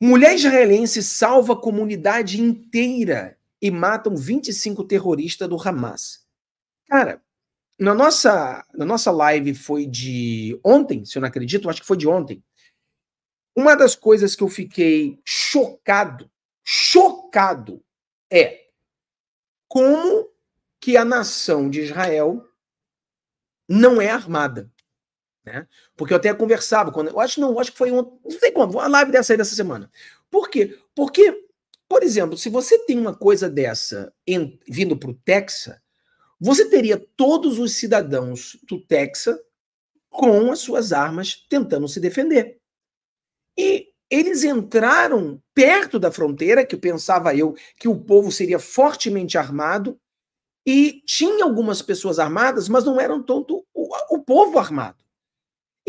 Mulher israelense salva a comunidade inteira e matam 25 terroristas do Hamas. Cara, na nossa, na nossa live foi de ontem, se eu não acredito, acho que foi de ontem. Uma das coisas que eu fiquei chocado, chocado, é como que a nação de Israel não é armada. Né? Porque eu até conversava quando. Eu acho não, acho que foi ontem. Não sei quando, uma live dessa aí dessa semana. Por quê? Porque, por exemplo, se você tem uma coisa dessa em, vindo para o Texas, você teria todos os cidadãos do Texas com as suas armas tentando se defender. E eles entraram perto da fronteira, que pensava eu que o povo seria fortemente armado, e tinha algumas pessoas armadas, mas não eram tanto o, o povo armado.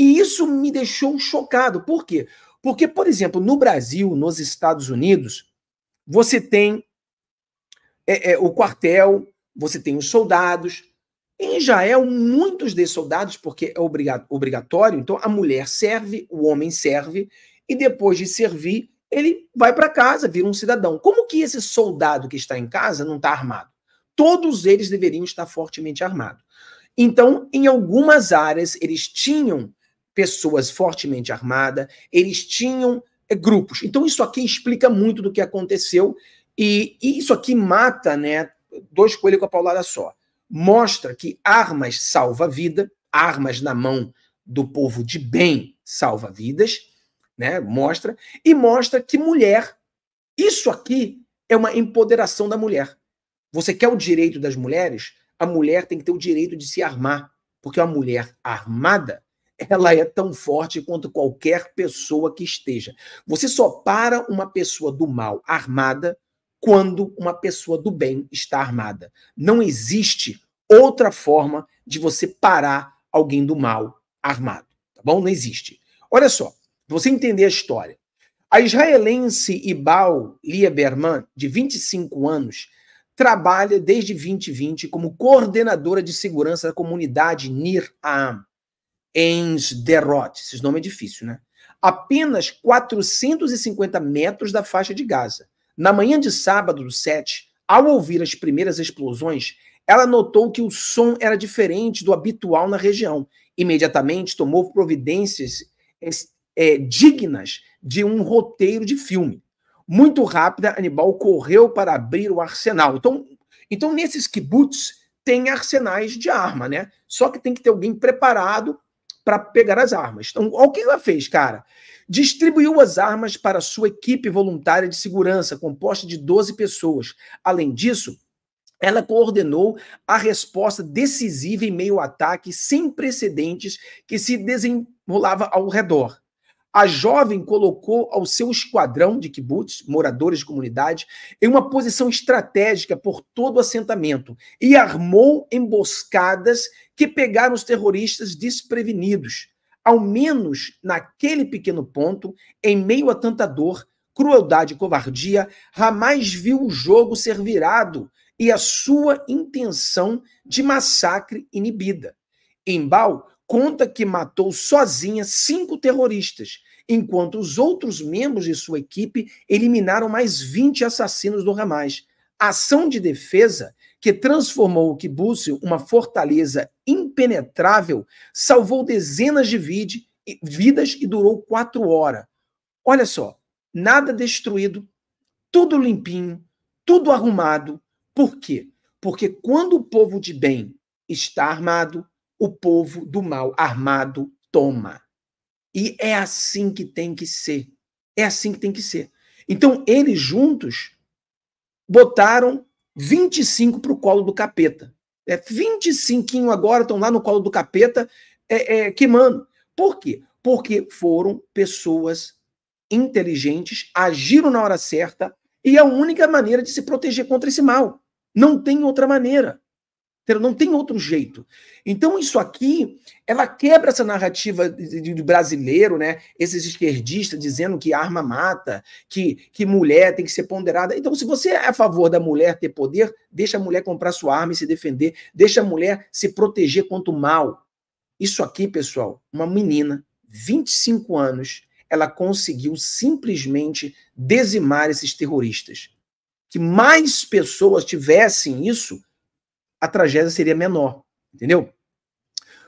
E isso me deixou chocado. Por quê? Porque, por exemplo, no Brasil, nos Estados Unidos, você tem é, é, o quartel, você tem os soldados. Em Israel, muitos desses soldados, porque é obrigatório, então a mulher serve, o homem serve, e depois de servir, ele vai para casa, vira um cidadão. Como que esse soldado que está em casa não está armado? Todos eles deveriam estar fortemente armados. Então, em algumas áreas, eles tinham pessoas fortemente armadas, eles tinham eh, grupos. Então, isso aqui explica muito do que aconteceu, e, e isso aqui mata né, dois coelhos com a paulada só. Mostra que armas salva vida, armas na mão do povo de bem salva vidas, né? Mostra e mostra que mulher, isso aqui é uma empoderação da mulher. Você quer o direito das mulheres? A mulher tem que ter o direito de se armar, porque uma mulher armada ela é tão forte quanto qualquer pessoa que esteja. Você só para uma pessoa do mal armada quando uma pessoa do bem está armada. Não existe outra forma de você parar alguém do mal armado, tá bom? Não existe. Olha só, você entender a história. A israelense Ibal Lieberman, de 25 anos, trabalha desde 2020 como coordenadora de segurança da comunidade Nir Am, Ensderot, esse nome é difícil, né? Apenas 450 metros da faixa de Gaza. Na manhã de sábado do 7, ao ouvir as primeiras explosões, ela notou que o som era diferente do habitual na região. Imediatamente tomou providências é, dignas de um roteiro de filme. Muito rápida, Anibal correu para abrir o arsenal. Então, então nesses kibbutz tem arsenais de arma, né? Só que tem que ter alguém preparado para pegar as armas. Então, olha o que ela fez, cara. Distribuiu as armas para sua equipe voluntária de segurança, composta de 12 pessoas. Além disso, ela coordenou a resposta decisiva em meio ao ataque sem precedentes que se desenrolava ao redor a jovem colocou ao seu esquadrão de kibbutz, moradores de comunidade, em uma posição estratégica por todo o assentamento e armou emboscadas que pegaram os terroristas desprevenidos. Ao menos naquele pequeno ponto, em meio a tanta dor, crueldade e covardia, Ramais viu o jogo ser virado e a sua intenção de massacre inibida. Embal conta que matou sozinha cinco terroristas, enquanto os outros membros de sua equipe eliminaram mais 20 assassinos do Hamas. Ação de defesa que transformou o Kibbutzio uma fortaleza impenetrável, salvou dezenas de vid vidas e durou quatro horas. Olha só, nada destruído, tudo limpinho, tudo arrumado. Por quê? Porque quando o povo de bem está armado, o povo do mal armado toma. E é assim que tem que ser. É assim que tem que ser. Então, eles juntos botaram 25 para o colo do capeta. É, 25 agora estão lá no colo do capeta é, é, queimando. Por quê? Porque foram pessoas inteligentes, agiram na hora certa e é a única maneira de se proteger contra esse mal. Não tem outra maneira. Então, não tem outro jeito. Então, isso aqui, ela quebra essa narrativa do brasileiro, né? Esses esquerdistas dizendo que arma mata, que, que mulher tem que ser ponderada. Então, se você é a favor da mulher ter poder, deixa a mulher comprar sua arma e se defender, deixa a mulher se proteger contra o mal. Isso aqui, pessoal, uma menina, 25 anos, ela conseguiu simplesmente dizimar esses terroristas. Que mais pessoas tivessem isso a tragédia seria menor, entendeu?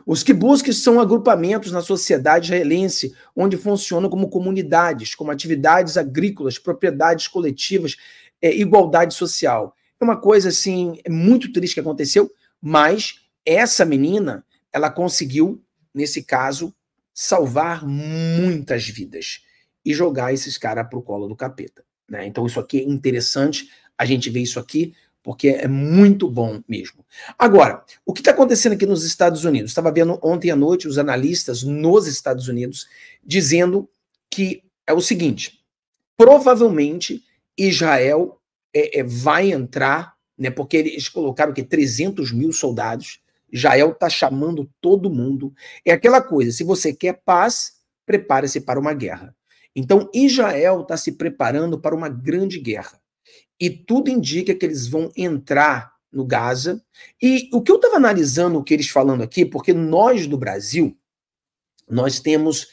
Os kibbutz são agrupamentos na sociedade israelense onde funcionam como comunidades, como atividades agrícolas, propriedades coletivas, é, igualdade social. É uma coisa assim é muito triste que aconteceu, mas essa menina ela conseguiu nesse caso salvar muitas vidas e jogar esses caras pro colo do capeta. Né? Então isso aqui é interessante. A gente vê isso aqui porque é muito bom mesmo. Agora, o que está acontecendo aqui nos Estados Unidos? Estava vendo ontem à noite os analistas nos Estados Unidos dizendo que é o seguinte: provavelmente Israel é, é, vai entrar, né? Porque eles colocaram que 300 mil soldados. Israel está chamando todo mundo. É aquela coisa: se você quer paz, prepare-se para uma guerra. Então, Israel está se preparando para uma grande guerra e tudo indica que eles vão entrar no Gaza. E o que eu estava analisando o que eles falando aqui, porque nós do Brasil, nós temos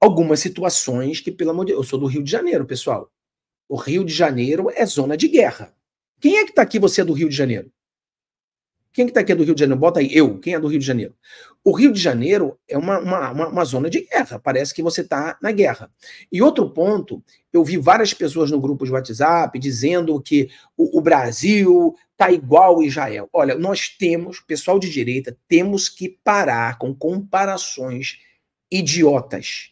algumas situações que, pelo amor de Deus, eu sou do Rio de Janeiro, pessoal. O Rio de Janeiro é zona de guerra. Quem é que está aqui, você é do Rio de Janeiro? Quem é que está aqui é do Rio de Janeiro? Bota aí, eu. Quem é do Rio de Janeiro? o Rio de Janeiro é uma, uma, uma, uma zona de guerra, parece que você está na guerra. E outro ponto, eu vi várias pessoas no grupo de WhatsApp dizendo que o, o Brasil está igual Israel. Olha, nós temos, pessoal de direita, temos que parar com comparações idiotas.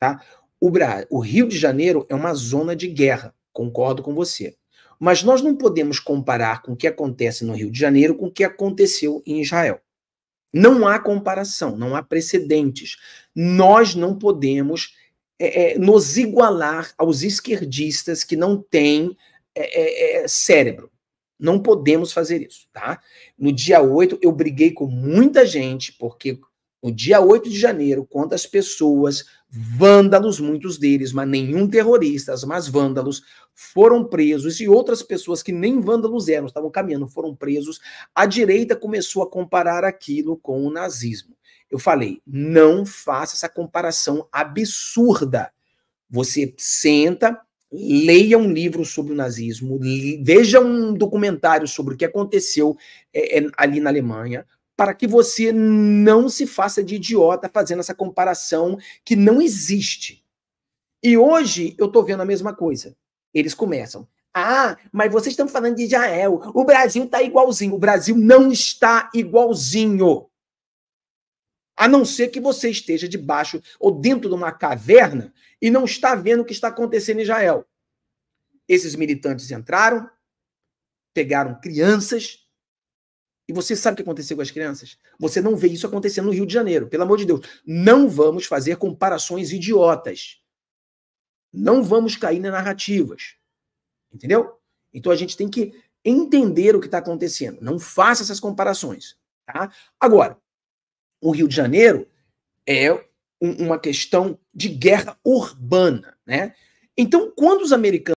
Tá? O, Bra o Rio de Janeiro é uma zona de guerra, concordo com você. Mas nós não podemos comparar com o que acontece no Rio de Janeiro com o que aconteceu em Israel. Não há comparação, não há precedentes. Nós não podemos é, é, nos igualar aos esquerdistas que não têm é, é, é cérebro. Não podemos fazer isso, tá? No dia 8, eu briguei com muita gente, porque no dia 8 de janeiro, quantas pessoas, vândalos, muitos deles, mas nenhum terroristas, mas vândalos, foram presos e outras pessoas que nem vândalos eram, estavam caminhando, foram presos, a direita começou a comparar aquilo com o nazismo. Eu falei, não faça essa comparação absurda. Você senta, leia um livro sobre o nazismo, veja um documentário sobre o que aconteceu é, é, ali na Alemanha, para que você não se faça de idiota fazendo essa comparação que não existe. E hoje eu estou vendo a mesma coisa. Eles começam. Ah, mas vocês estão falando de Israel. O Brasil está igualzinho. O Brasil não está igualzinho. A não ser que você esteja debaixo ou dentro de uma caverna e não está vendo o que está acontecendo em Israel. Esses militantes entraram, pegaram crianças, e você sabe o que aconteceu com as crianças? Você não vê isso acontecendo no Rio de Janeiro. Pelo amor de Deus, não vamos fazer comparações idiotas. Não vamos cair em narrativas. Entendeu? Então a gente tem que entender o que está acontecendo. Não faça essas comparações. Tá? Agora, o Rio de Janeiro é um, uma questão de guerra urbana. Né? Então, quando os americanos